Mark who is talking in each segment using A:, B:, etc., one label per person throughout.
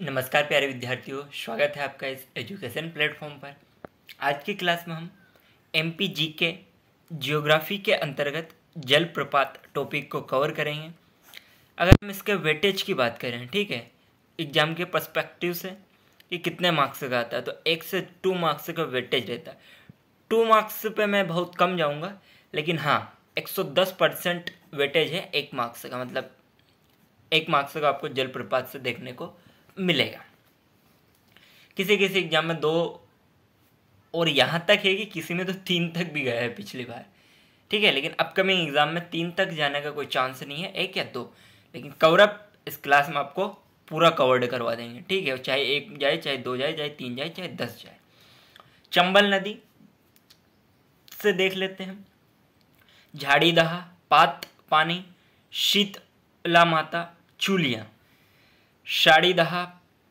A: नमस्कार प्यारे विद्यार्थियों स्वागत है आपका इस एजुकेशन प्लेटफॉर्म पर आज की क्लास में हम एम पी जी के जियोग्राफी के अंतर्गत जलप्रपात टॉपिक को कवर करेंगे अगर हम इसके वेटेज की बात करें ठीक है एग्जाम के पर्सपेक्टिव से कि कितने मार्क्स का आता है तो एक से टू मार्क्स का वेटेज रहता है टू मार्क्स पे मैं बहुत कम जाऊँगा लेकिन हाँ एक सौ दस परसेंट वेटेज है एक मार्क्स का मतलब एक मार्क्स का आपको जलप्रपात से देखने को मिलेगा किसी किसी एग्जाम में दो और यहाँ तक है कि किसी में तो तीन तक भी गया है पिछली बार ठीक है लेकिन अपकमिंग एग्जाम में तीन तक जाने का कोई चांस नहीं है एक या दो लेकिन कवरअप इस क्लास में आपको पूरा कवर्ड करवा देंगे ठीक है चाहे एक जाए चाहे दो जाए चाहे तीन जाए चाहे दस जाए चंबल नदी से देख लेते हैं झाड़ी दहा पात पानी शीतला माता चूलिया शाड़ीदहा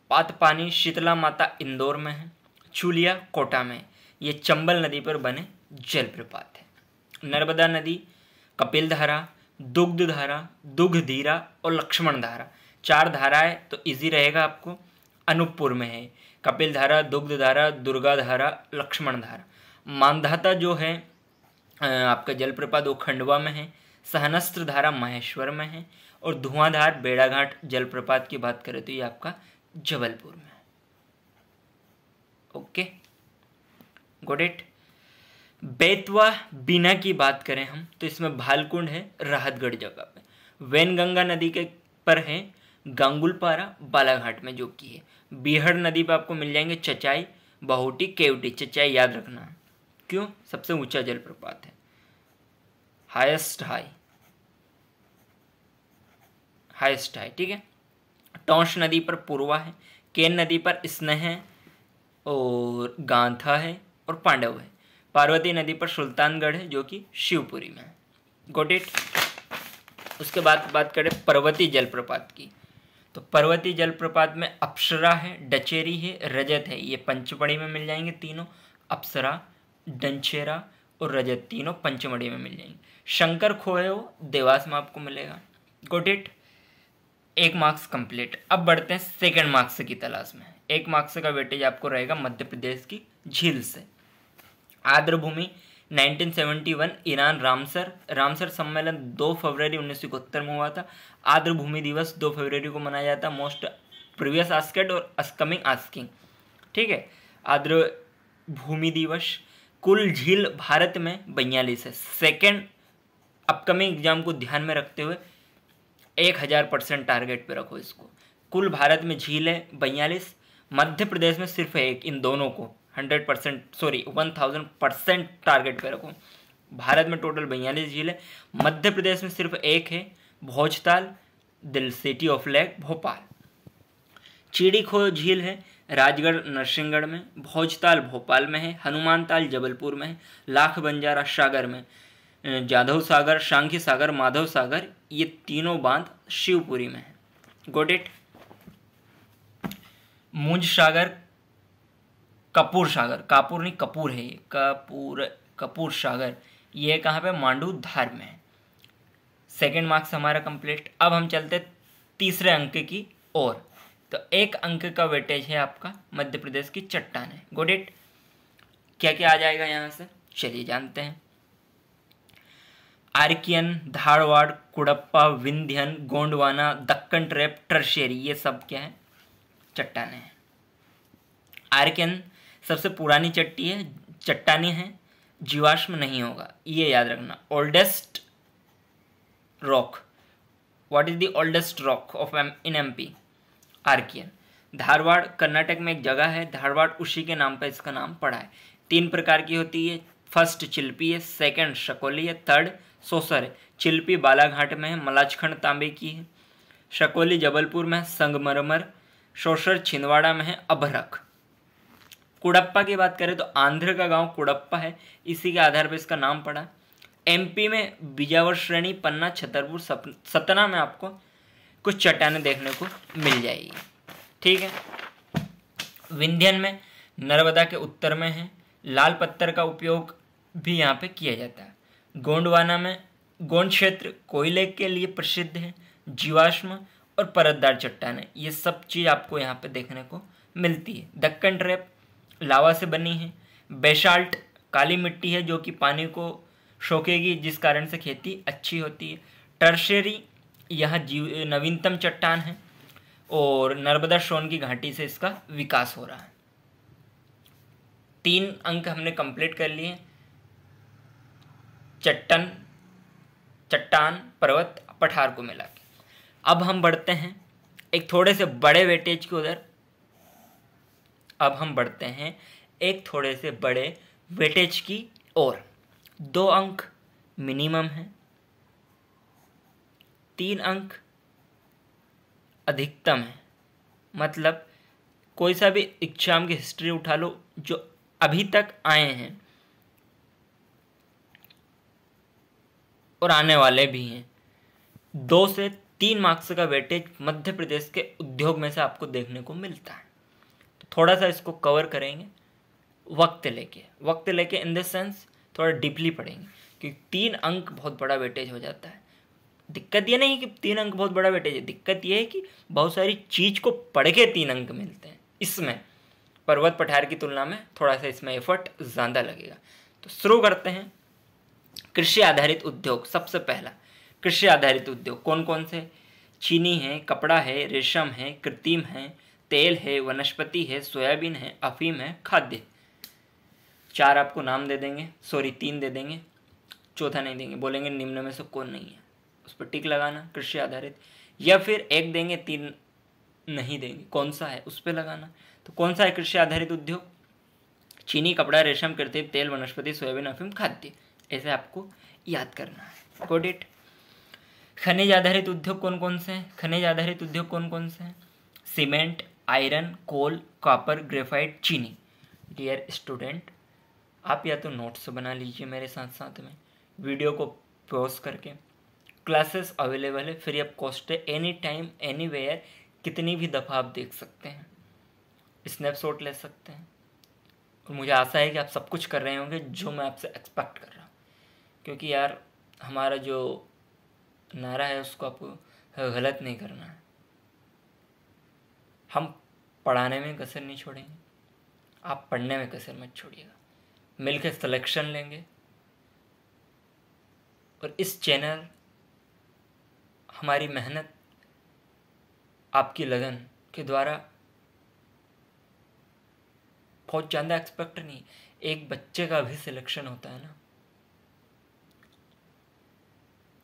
A: पातपानी शीतला माता इंदौर में है चूलिया कोटा में ये चंबल नदी पर बने जलप्रपात है नर्मदा नदी कपिल धारा दुग्ध धारा दुग्ध धीरा और लक्ष्मण धारा चार धाराएं तो इजी रहेगा आपको अनूपपुर में है कपिल धारा दुग्ध धारा दुर्गा धारा लक्ष्मण धारा मानधाता जो है आपका जलप्रपात वो खंडवा में है सहनस्त्र धारा महेश्वर में है और धुआंधार बेड़ाघाट जलप्रपात की बात करें तो ये आपका जबलपुर में ओके गोट इट बेतवा बिना की बात करें हम तो इसमें भालकुंड है राहतगढ़ जगह पे वैनगंगा नदी के पर है गांगुलपारा बालाघाट में जो की है बिहड़ नदी पर आपको मिल जाएंगे चचाई बहुटी केवटी चचाई याद रखना क्यों सबसे ऊंचा जलप्रपात है हाईएस्ट हाई हाइस्ट है ठीक है टोंश नदी पर पूर्वा है केन नदी पर स्नेह है और गांधा है और पांडव है पार्वती नदी पर सुल्तानगढ़ है जो कि शिवपुरी में है गोट इट उसके बाद बात करें पर्वती जलप्रपात की तो पर्वती जलप्रपात में अप्सरा है डचेरी है रजत है ये पंचमढ़ी में मिल जाएंगे तीनों अप्सरा डंचेरा और रजत तीनों पंचमढ़ी में मिल जाएंगे शंकर खोए हो वो देवास में आपको मिलेगा गोट इट एक मार्क्स कंप्लीट अब बढ़ते हैं सेकंड मार्क्स की तलाश में एक मार्क्स का वेटेज आपको रहेगा मध्य प्रदेश की झील से आर्द्रभूमि 1971 ईरान रामसर रामसर सम्मेलन 2 फरवरी उन्नीस में हुआ था आर्द्रभूमि दिवस 2 फरवरी को मनाया जाता मोस्ट प्रीवियस आस्केट और अस्कमिंग आस्किंग ठीक है आर्द्र भूमि दिवस कुल झील भारत में बयालीस है सेकेंड अपकमिंग एग्जाम को ध्यान में रखते हुए एक हज़ार परसेंट टारगेट पे रखो इसको कुल भारत में झील है बयालीस मध्य प्रदेश में सिर्फ एक इन दोनों को hundred percent sorry one thousand percent target पे रखो भारत में टोटल बयालीस झील है मध्य प्रदेश में सिर्फ एक है भोजताल दिल city of lake Bhopal Chidikho झील है राजगढ़ नरसिंहगढ़ में भोजताल भोपाल में है हनुमानताल जबलपुर में है लाख बंजारा सागर में जाधव सागर शांखी सागर माधव सागर ये तीनों बांध शिवपुरी में है गोट इट मुंज सागर कपूर सागर कापूर नहीं कपूर है ये कपूर कपूर सागर ये कहाँ पे मांडू धार में है सेकेंड मार्क्स हमारा कंप्लीट अब हम चलते तीसरे अंक की ओर तो एक अंक का वेटेज है आपका मध्य प्रदेश की चट्टान है गोडेट क्या क्या आ जाएगा यहाँ से चलिए जानते हैं Archaean Dharwar Cuddapah Vindhyan Gondwana Deccan trap Tertiary ये सब क्या है चट्टाने हैं आर्कियन सबसे पुरानी चट्टी है चट्टाने हैं जीवाश्म नहीं होगा ये याद रखना oldest rock what is the oldest rock of M in M P Archaean Dharwar Karnataka में एक जगह है धारवाड़ उसी के नाम पर इसका नाम पड़ा है तीन प्रकार की होती है फर्स्ट चिल्पी है सेकेंड शकोली है थर्ड सोसर चिल्पी बालाघाट में है मलाजखंड तांबे की है शकोली जबलपुर में संगमरमर सोसर छिंदवाड़ा में है अभरख कुड़प्पा की बात करें तो आंध्र का गांव कुड़प्पा है इसी के आधार पर इसका नाम पड़ा एमपी में बीजावर श्रेणी पन्ना छतरपुर सतना में आपको कुछ चट्टाने देखने को मिल जाएगी ठीक है विंध्यन में नर्मदा के उत्तर में है लाल पत्थर का उपयोग भी यहाँ पे किया जाता है गोंडवाना में गोंड क्षेत्र कोयले के लिए प्रसिद्ध है जीवाश्म और परतदार चट्टान ये सब चीज़ आपको यहाँ पे देखने को मिलती है दक्कन ट्रैप लावा से बनी है बेसाल्ट काली मिट्टी है जो कि पानी को शोकेगी जिस कारण से खेती अच्छी होती है टर्शेरी यह जीव नवीनतम चट्टान है और नर्मदा सोन की घाटी से इसका विकास हो रहा है तीन अंक हमने कंप्लीट कर लिए चट्टन चट्टान पर्वत पठार को मिला के अब हम बढ़ते हैं एक थोड़े से बड़े वेटेज की उधर अब हम बढ़ते हैं एक थोड़े से बड़े वेटेज की ओर दो अंक मिनिमम है तीन अंक अधिकतम है मतलब कोई सा भी एग्जाम की हिस्ट्री उठा लो जो अभी तक आए हैं और आने वाले भी हैं दो से तीन मार्क्स का वेटेज मध्य प्रदेश के उद्योग में से आपको देखने को मिलता है तो थोड़ा सा इसको कवर करेंगे वक्त लेके वक्त लेके इन द सेंस थोड़ा डीपली पढ़ेंगे क्योंकि तीन अंक बहुत बड़ा वेटेज हो जाता है दिक्कत ये नहीं कि तीन अंक बहुत बड़ा वेटेज है दिक्कत ये है कि बहुत सारी चीज़ को पढ़ के तीन अंक मिलते हैं इसमें पर्वत पठार की तुलना में थोड़ा सा इसमें एफर्ट ज़्यादा लगेगा तो शुरू करते हैं कृषि आधारित उद्योग सबसे पहला कृषि आधारित उद्योग कौन कौन से चीनी है कपड़ा है रेशम है कृत्रिम है तेल है वनस्पति है सोयाबीन है अफीम है खाद्य चार आपको नाम दे देंगे सॉरी तीन दे देंगे चौथा नहीं देंगे बोलेंगे निम्न में से कौन नहीं है उस पर टिक लगाना कृषि आधारित या फिर एक देंगे तीन नहीं देंगे कौन सा है उस पर लगाना तो कौन सा है कृषि आधारित उद्योग चीनी कपड़ा रेशम कृत्रिम तेल वनस्पति सोयाबीन अफीम खाद्य ऐसे आपको याद करना है गोट इट खनिज आधारित उद्योग कौन कौन से हैं खनिज आधारित उद्योग कौन कौन से हैं cement iron coal copper graphite चीनी डियर स्टूडेंट आप या तो नोट्स बना लीजिए मेरे साथ साथ में वीडियो को पॉज करके क्लासेस अवेलेबल है फ्री ऑफ कॉस्ट है एनी टाइम एनी वेयर कितनी भी दफ़ा आप देख सकते हैं स्नैपशॉट ले सकते हैं और मुझे आशा है कि आप सब कुछ कर रहे होंगे जो मैं आपसे एक्सपेक्ट कर क्योंकि यार हमारा जो नारा है उसको आपको गलत नहीं करना है हम पढ़ाने में कसर नहीं छोड़ेंगे आप पढ़ने में कसर मत छोड़िएगा मिलकर सिलेक्शन लेंगे और इस चैनल हमारी मेहनत आपकी लगन के द्वारा बहुत ज़्यादा एक्सपेक्ट नहीं एक बच्चे का भी सिलेक्शन होता है ना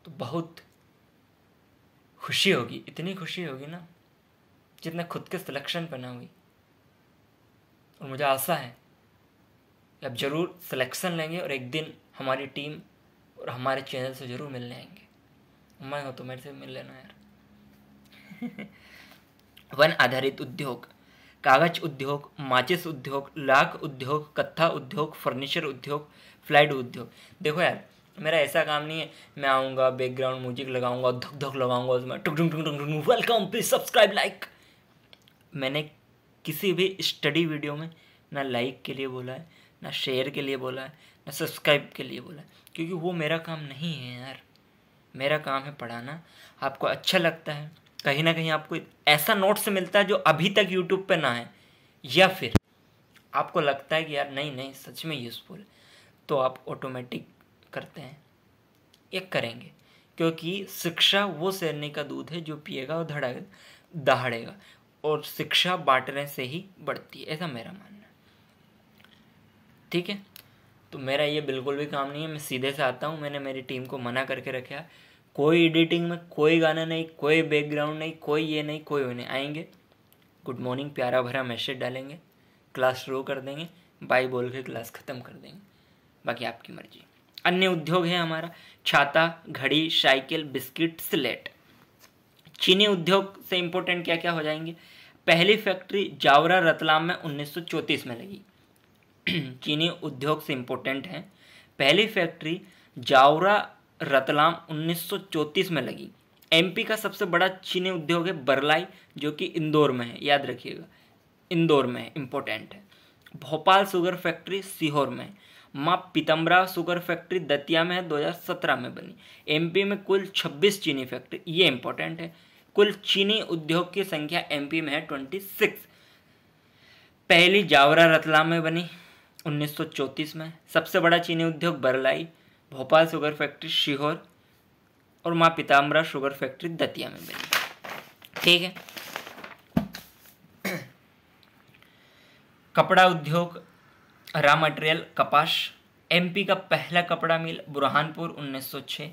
A: तो बहुत खुशी होगी इतनी खुशी होगी ना जितना खुद के सिलेक्शन पर ना हुई और मुझे आशा है कि आप ज़रूर सिलेक्शन लेंगे और एक दिन हमारी टीम और हमारे चैनल से ज़रूर मिलने आएंगे मैं हो तो मेरे से मिल लेना यार वन आधारित उद्योग कागज उद्योग माचिस उद्योग लाख उद्योग कत्था उद्योग फर्नीचर उद्योग फ्लाइट उद्योग देखो यार मेरा ऐसा काम नहीं है मैं आऊँगा बैकग्राउंड म्यूजिक लगाऊंगा धक धक लगाऊंगा उसमें टुक टुक टुक टुक वेलकम प्लीज सब्सक्राइब लाइक मैंने किसी भी स्टडी वीडियो में ना लाइक के लिए बोला है ना शेयर के लिए बोला है ना सब्सक्राइब के लिए बोला है क्योंकि वो मेरा काम नहीं है यार मेरा काम है पढ़ाना आपको अच्छा लगता है कहीं ना कहीं आपको ऐसा नोट्स मिलता है जो अभी तक यूट्यूब पर ना है या फिर आपको लगता है कि यार नहीं नहीं सच में यूज़फुल तो आप ऑटोमेटिक करते हैं एक करेंगे क्योंकि शिक्षा वो शेरने का दूध है जो पिएगा और धड़ा दहाड़ेगा और शिक्षा बांटने से ही बढ़ती है ऐसा मेरा मानना है ठीक है तो मेरा ये बिल्कुल भी काम नहीं है मैं सीधे से आता हूँ मैंने मेरी टीम को मना करके रखा है कोई एडिटिंग में कोई गाना नहीं कोई बैकग्राउंड नहीं कोई ये नहीं कोई वो नहीं आएंगे गुड मॉर्निंग प्यारा भरा मैसेज डालेंगे क्लास शुरू कर देंगे बाई बोल के क्लास ख़त्म कर देंगे बाकी आपकी मर्ज़ी अन्य उद्योग है हमारा छाता घड़ी साइकिल बिस्किट स्लेट चीनी उद्योग से इम्पोर्टेंट क्या क्या हो जाएंगे पहली फैक्ट्री जावरा रतलाम में उन्नीस में लगी चीनी उद्योग से इम्पोर्टेंट है पहली फैक्ट्री जावरा रतलाम उन्नीस में लगी एमपी का सबसे बड़ा चीनी उद्योग है बरलाई जो कि इंदौर में है याद रखिएगा इंदौर में इम्पोर्टेंट है भोपाल शुगर फैक्ट्री सीहोर में माँ पीतम्बरा शुगर फैक्ट्री दतिया में है 2017 में बनी एमपी में कुल 26 चीनी फैक्ट्री ये इंपॉर्टेंट है कुल चीनी उद्योग की संख्या एमपी में है 26 पहली जावरा रतलाम में बनी 1934 में सबसे बड़ा चीनी उद्योग बरलाई भोपाल शुगर फैक्ट्री शिहोर और माँ पीताम्बरा शुगर फैक्ट्री दतिया में बनी ठीक है कपड़ा उद्योग रॉ मटेरियल कपास एमपी का पहला कपड़ा मिल बुरहानपुर 1906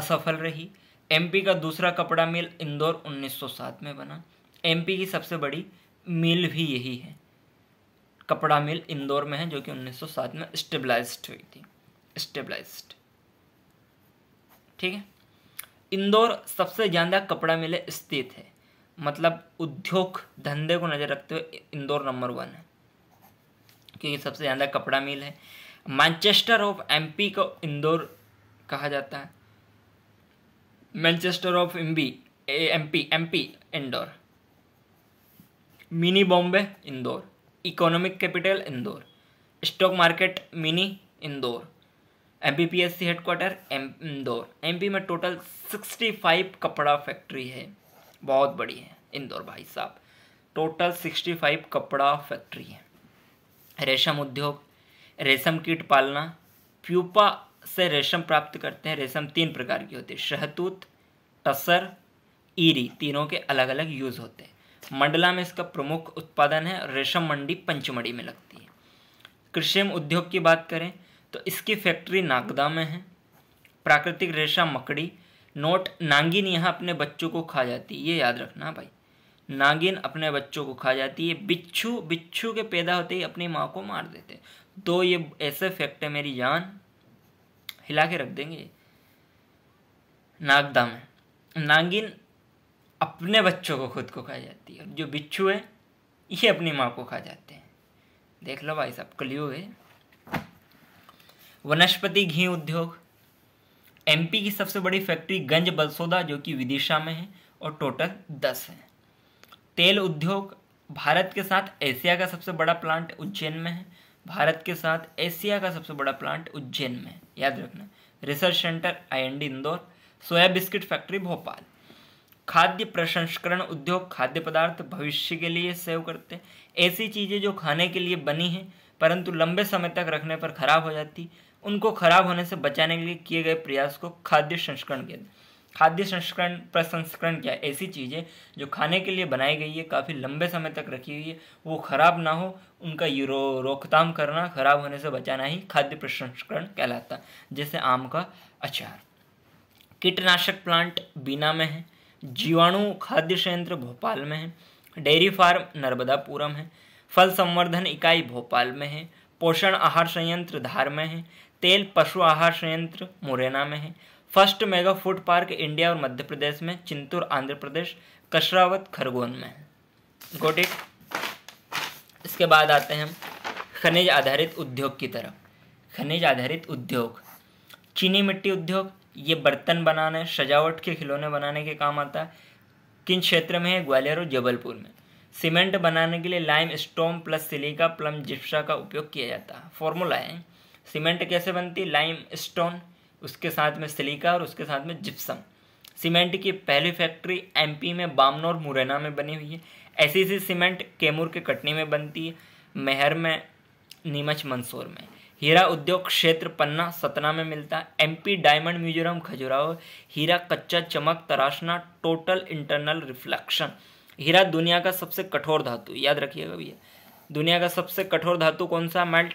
A: असफल रही एमपी का दूसरा कपड़ा मिल इंदौर 1907 में बना एमपी की सबसे बड़ी मिल भी यही है कपड़ा मिल इंदौर में है जो कि 1907 में स्टेबलाइज हुई थी स्टेबलाइज ठीक है इंदौर सबसे ज़्यादा कपड़ा मिले स्थित है मतलब उद्योग धंधे को नज़र रखते हुए इंदौर नंबर वन है क्योंकि सबसे ज़्यादा कपड़ा मिल है मैनचेस्टर ऑफ एमपी को इंदौर कहा जाता है Manchester of MB MP MP Indore mini Bombay Indore economic capital Indore stock market mini Indore M B P S C headquarter M Indore M P में टोटल सिक्सटी फाइव कपड़ा फैक्ट्री है बहुत बड़ी है इंदौर भाई साहब टोटल सिक्सटी फाइव कपड़ा फैक्ट्री है रेशम उद्योग रेशम कीट पालना प्यूपा से रेशम प्राप्त करते हैं रेशम तीन प्रकार की होती है शहतूत टसर ईरी तीनों के अलग अलग यूज़ होते हैं मंडला में इसका प्रमुख उत्पादन है रेशम मंडी पंचमढ़ी में लगती है कृषि उद्योग की बात करें तो इसकी फैक्ट्री नागदा में है प्राकृतिक रेशा मकड़ी नोट नांगिन यहाँ अपने बच्चों को खा जाती है ये याद रखना भाई नागिन अपने बच्चों को खा जाती है बिच्छू बिच्छू के पैदा होते ही अपनी माँ को मार देते तो ये ऐसे फैक्ट है मेरी जान हिला के रख देंगे नागदा में नागिन अपने बच्चों को खुद को खा जाती है जो बिच्छू है ये अपनी माँ को खा जाते हैं देख लो भाई साहब कलयुग है वनस्पति घी उद्योग एमपी की सबसे बड़ी फैक्ट्री गंज बलसोदा जो कि विदिशा में है और टोटल दस है तेल उद्योग भारत के साथ एशिया का सबसे बड़ा प्लांट उज्जैन में है भारत के साथ एशिया का सबसे बड़ा प्लांट उज्जैन में है याद रखना research centre I Indore soya biscuit factory Bhopal खाद्य प्रसंस्करण उद्योग खाद्य पदार्थ भविष्य के लिए सेव करते ऐसी चीज़ें जो खाने के लिए बनी हैं परंतु लंबे समय तक रखने पर खराब हो जाती उनको खराब होने से बचाने के लिए किए गए प्रयास को खाद्य संस्करण कहते हैं खाद्य संस्करण प्रसंस्करण क्या ऐसी चीज़ें जो खाने के लिए बनाई गई है काफ़ी लंबे समय तक रखी हुई है वो ख़राब ना हो उनका ये रो रोकथाम करना ख़राब होने से बचाना ही खाद्य प्रसंस्करण कहलाता जैसे आम का अचार कीटनाशक प्लांट बीना में है जीवाणु खाद्य संयंत्र भोपाल में है डेयरी फार्म नर्मदापुरम है फल संवर्धन इकाई भोपाल में है पोषण आहार संयंत्र धार में है तेल पशु आहार संयंत्र मुरैना में है first mega food park India और मध्य प्रदेश में चिंतूर आंध्र प्रदेश कशरावत खरगोन में गोट इट इसके बाद आते हैं हम खनिज आधारित उद्योग की तरफ खनिज आधारित उद्योग चीनी मिट्टी उद्योग ये बर्तन बनाने सजावट के खिलौने बनाने के काम आता है किन क्षेत्र में है ग्वालियर और जबलपुर में सीमेंट बनाने के लिए limestone plus silica plus gypsum का उपयोग किया जाता है फॉर्मूला है सीमेंट कैसे बनती लाइम स्टोन उसके साथ में सिलिका और उसके साथ में जिप्सम सीमेंट की पहली फैक्ट्री एमपी में बामनो और मुरैना में बनी हुई है ऐसी सी सीमेंट कैमूर के कटनी में बनती है मेहर में नीमच मंसूर में हीरा उद्योग क्षेत्र पन्ना सतना में मिलता है एमपी डायमंड म्यूजियम खजुराहो हीरा कच्चा चमक तराशना टोटल इंटरनल रिफ्लेक्शन हीरा दुनिया का सबसे कठोर धातु याद रखिएगा भैया दुनिया का सबसे कठोर धातु कौन सा मेल्ट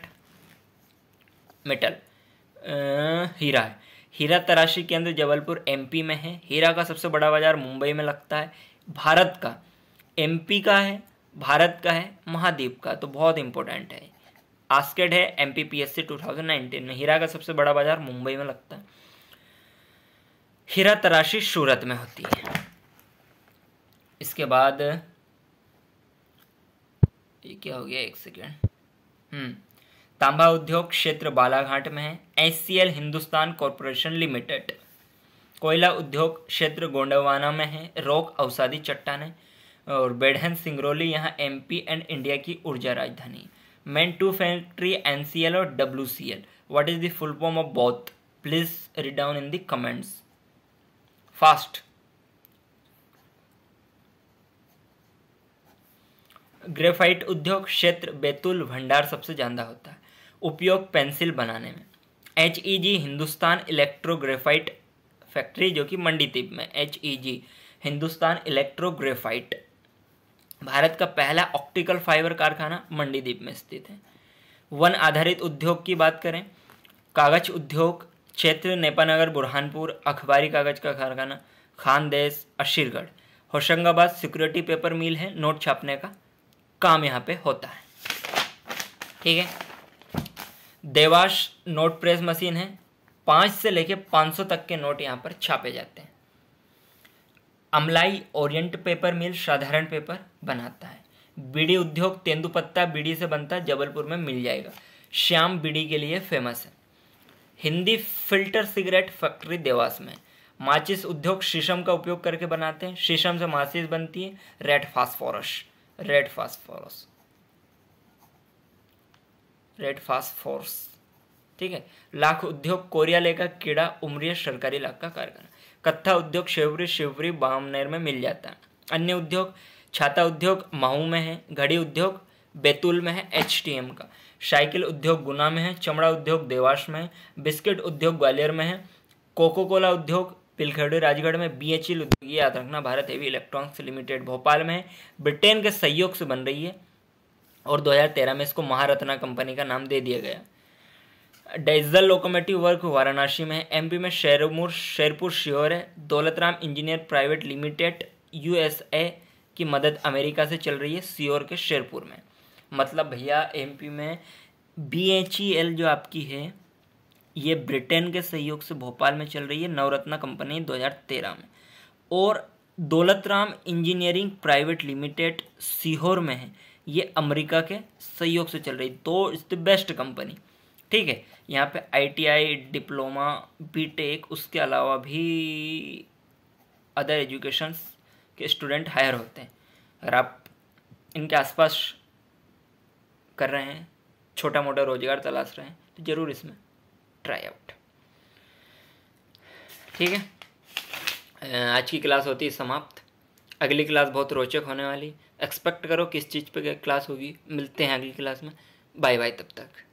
A: मेटल हीरा है हीरा तराशी के अंदर जबलपुर एमपी में है हीरा का सबसे बड़ा बाजार मुंबई में लगता है भारत का एमपी का है भारत का है महाद्वीप का तो बहुत इंपॉर्टेंट है आस्केड है M P P S C two thousand nineteen में हीरा का सबसे बड़ा बाजार मुंबई में लगता है हीरा तराशी सूरत में होती है इसके बाद ये क्या हो गया एक सेकेंड हम्म तांबा उद्योग क्षेत्र बालाघाट में है एस हिंदुस्तान कॉरपोरेशन लिमिटेड कोयला उद्योग क्षेत्र गोंडवाना में है रोक अवसादी चट्टाने और बेडहन सिंगरौली यहाँ एमपी एंड इंडिया की ऊर्जा राजधानी मेन टू फैक्ट्री एनसीएल और WCL what is the full form of both please read down in the comments fast graphite उद्योग क्षेत्र बैतूल भंडार सबसे ज़्यादा होता है उपयोग पेंसिल बनाने में H E G Hindustan electrographite factory जो कि मंडी द्वीप में H E G Hindustan electrographite Bharat का पहला ऑप्टिकल फाइबर कारखाना मंडीदीप में स्थित है वन आधारित उद्योग की बात करें कागज उद्योग क्षेत्र नेपानगर बुरहानपुर अखबारी कागज का कारखाना Khandesh Asirgarh Hoshangabad security paper mill है नोट छापने का काम यहाँ पे होता है ठीक है देवाश नोट प्रेस मशीन है पाँच से लेके पाँच सौ तक के नोट यहाँ पर छापे जाते हैं अमलाई ओरिएंट पेपर मिल साधारण पेपर बनाता है बीड़ी उद्योग तेंदुपत्ता बीड़ी से बनता है जबलपुर में मिल जाएगा श्याम बीड़ी के लिए फेमस है Hindi filter cigarette factory Dewas में माचिस उद्योग शीशम का उपयोग करके बनाते हैं शीशम से माचिस बनती है red phosphorus red phosphorus red fast force ठीक है लाख उद्योग कोरियाले का कीड़ा उमरिया सरकारी लाख का कारखाना कत्था उद्योग शिवरी शिवरी बामनेर में मिल जाता है अन्य उद्योग छाता उद्योग महू में है घड़ी उद्योग बैतूल में है एच का साइकिल उद्योग गुना में है चमड़ा उद्योग देवास में है बिस्किट उद्योग ग्वालियर में है कोको कोला उद्योग पिलखेड़ी राजगढ़ में बी एच उद्योग याद रखना Bharat heavy electronics limited Bhopal में है ब्रिटेन के सहयोग से बन रही है और 2013 में इसको महारत्ना कंपनी का नाम दे दिया गया डेजल लोकोमेटिव वर्क वाराणसी में है एमपी में शेरमुर शेरपुर शिहोर है Daulatram engineer private limited USA की मदद अमेरिका से चल रही है सीहोर के शेरपुर में मतलब भैया एमपी में बी एच ई एल जो आपकी है ये ब्रिटेन के सहयोग से भोपाल में चल रही है नवरत्ना कंपनी 2013 में और Daulatram engineering private limited Sehore में है ये अमेरिका के सहयोग से चल रही दो इज द बेस्ट कंपनी ठीक है यहाँ पे आईटीआई डिप्लोमा बीटेक उसके अलावा भी अदर एजुकेशन के स्टूडेंट हायर होते हैं अगर आप इनके आसपास कर रहे हैं छोटा मोटा रोजगार तलाश रहे हैं तो ज़रूर इसमें ट्राई आउट ठीक है आज की क्लास होती है समाप्त अगली क्लास बहुत रोचक होने वाली एक्सपेक्ट करो किस चीज़ पे क्लास होगी मिलते हैं अगली क्लास में बाय बाय तब तक